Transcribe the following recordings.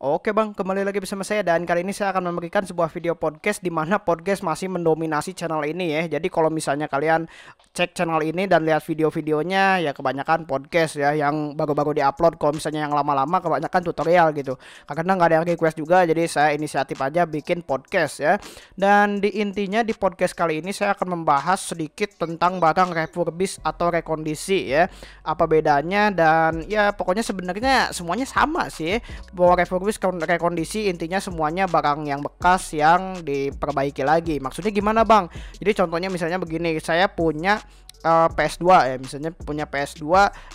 Oke bang, kembali lagi bersama saya dan kali ini saya akan memberikan sebuah video podcast di mana podcast masih mendominasi channel ini ya. Jadi kalau misalnya kalian cek channel ini dan lihat video-videonya ya kebanyakan podcast ya yang baru-baru diupload. Kalau misalnya yang lama-lama kebanyakan tutorial gitu. Karena nggak ada yang request juga, jadi saya inisiatif aja bikin podcast ya. Dan di intinya di podcast kali ini saya akan membahas sedikit tentang barang refurbish atau rekondisi ya. Apa bedanya dan ya pokoknya sebenarnya semuanya sama sih. Bahwa refurbish kayak rekondisi intinya semuanya barang yang bekas yang diperbaiki lagi maksudnya gimana bang jadi contohnya misalnya begini saya punya uh, eh, PS2 ya misalnya punya PS2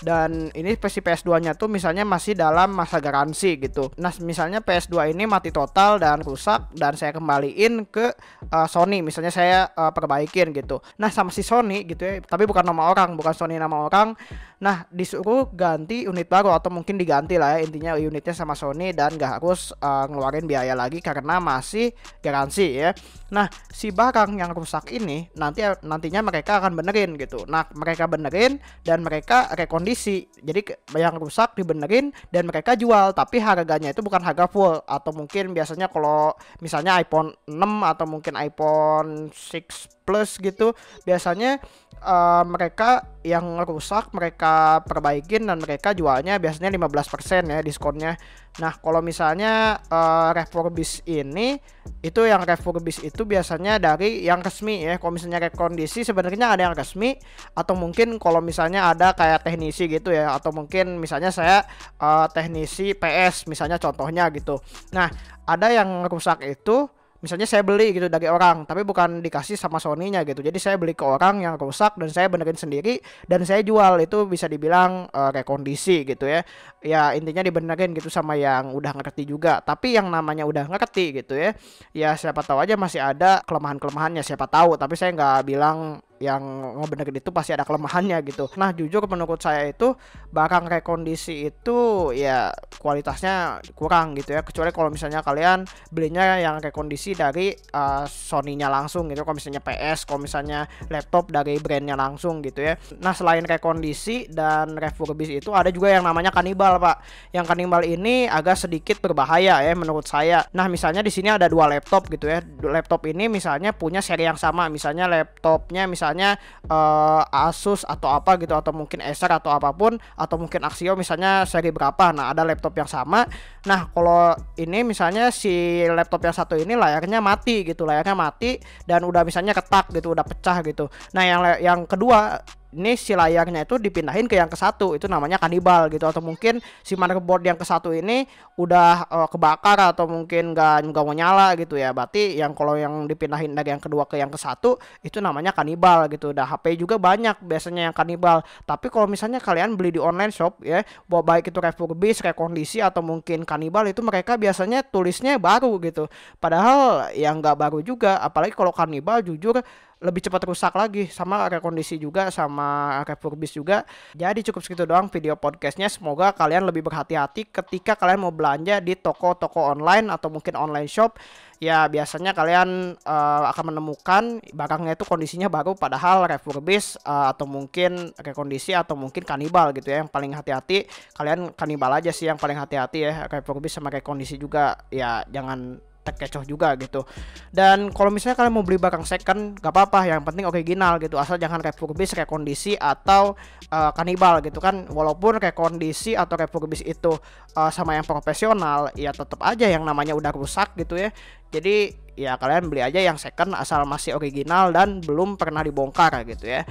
dan ini versi PS2-nya tuh misalnya masih dalam masa garansi gitu. Nah, misalnya PS2 ini mati total dan rusak dan saya kembaliin ke uh, Sony misalnya saya uh, perbaikin gitu. Nah, sama si Sony gitu ya, tapi bukan nama orang, bukan Sony nama orang. Nah, disuruh ganti unit baru atau mungkin diganti lah ya intinya unitnya sama Sony dan gak harus uh, ngeluarin biaya lagi karena masih garansi ya. Nah, si barang yang rusak ini nanti nantinya mereka akan benerin gitu gitu. Nah, mereka benerin dan mereka rekondisi. Jadi yang rusak dibenerin dan mereka jual, tapi harganya itu bukan harga full atau mungkin biasanya kalau misalnya iPhone 6 atau mungkin iPhone 6 plus gitu biasanya uh, mereka yang rusak mereka perbaikin dan mereka jualnya biasanya 15% ya diskonnya nah kalau misalnya uh, eh, refurbish ini itu yang refurbish itu biasanya dari yang resmi ya kalau misalnya rekondisi sebenarnya ada yang resmi atau mungkin kalau misalnya ada kayak teknisi gitu ya atau mungkin misalnya saya uh, teknisi PS misalnya contohnya gitu nah ada yang rusak itu misalnya saya beli gitu dari orang tapi bukan dikasih sama Sony-nya gitu jadi saya beli ke orang yang rusak dan saya benerin sendiri dan saya jual itu bisa dibilang uh, rekondisi gitu ya ya intinya dibenerin gitu sama yang udah ngerti juga tapi yang namanya udah ngerti gitu ya ya siapa tahu aja masih ada kelemahan kelemahannya siapa tahu tapi saya nggak bilang yang ngebenerin itu pasti ada kelemahannya gitu. Nah jujur menurut saya itu barang rekondisi itu ya kualitasnya kurang gitu ya. Kecuali kalau misalnya kalian belinya yang rekondisi dari uh, Sony-nya langsung gitu. Kalau misalnya PS, kalau misalnya laptop dari brandnya langsung gitu ya. Nah selain rekondisi dan refurbish itu ada juga yang namanya kanibal pak. Yang kanibal ini agak sedikit berbahaya ya menurut saya. Nah misalnya di sini ada dua laptop gitu ya. Laptop ini misalnya punya seri yang sama. Misalnya laptopnya misalnya misalnya uh, Asus atau apa gitu atau mungkin Acer atau apapun atau mungkin Axio misalnya seri berapa nah ada laptop yang sama nah kalau ini misalnya si laptop yang satu ini layarnya mati gitu layarnya mati dan udah misalnya ketak gitu udah pecah gitu nah yang yang kedua ini si layarnya itu dipindahin ke yang ke satu itu namanya kanibal gitu atau mungkin si motherboard yang ke satu ini udah uh, kebakar atau mungkin nggak nggak mau nyala gitu ya berarti yang kalau yang dipindahin dari yang kedua ke yang ke satu itu namanya kanibal gitu udah HP juga banyak biasanya yang kanibal tapi kalau misalnya kalian beli di online shop ya baik itu refurbish rekondisi atau mungkin kanibal itu mereka biasanya tulisnya baru gitu padahal yang nggak baru juga apalagi kalau kanibal jujur lebih cepat rusak lagi sama kondisi juga sama refurbis juga jadi cukup segitu doang video podcastnya semoga kalian lebih berhati-hati ketika kalian mau belanja di toko-toko online atau mungkin online shop ya biasanya kalian uh, akan menemukan barangnya itu kondisinya baru padahal refurbis uh, eh, atau mungkin rekondisi atau mungkin kanibal gitu ya yang paling hati-hati kalian kanibal aja sih yang paling hati-hati ya refurbis sama rekondisi juga ya jangan terkecoh juga gitu dan kalau misalnya kalian mau beli barang second gak apa-apa yang penting original gitu asal jangan refurbish rekondisi atau uh, kanibal gitu kan walaupun rekondisi atau refurbish itu uh, sama yang profesional ya tetap aja yang namanya udah rusak gitu ya jadi ya kalian beli aja yang second asal masih original dan belum pernah dibongkar gitu ya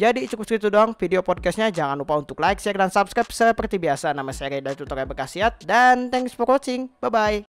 jadi cukup segitu doang video podcastnya. Jangan lupa untuk like, share, dan subscribe seperti biasa. Nama saya Reda Tutorial Bekasiat dan thanks for watching. Bye-bye.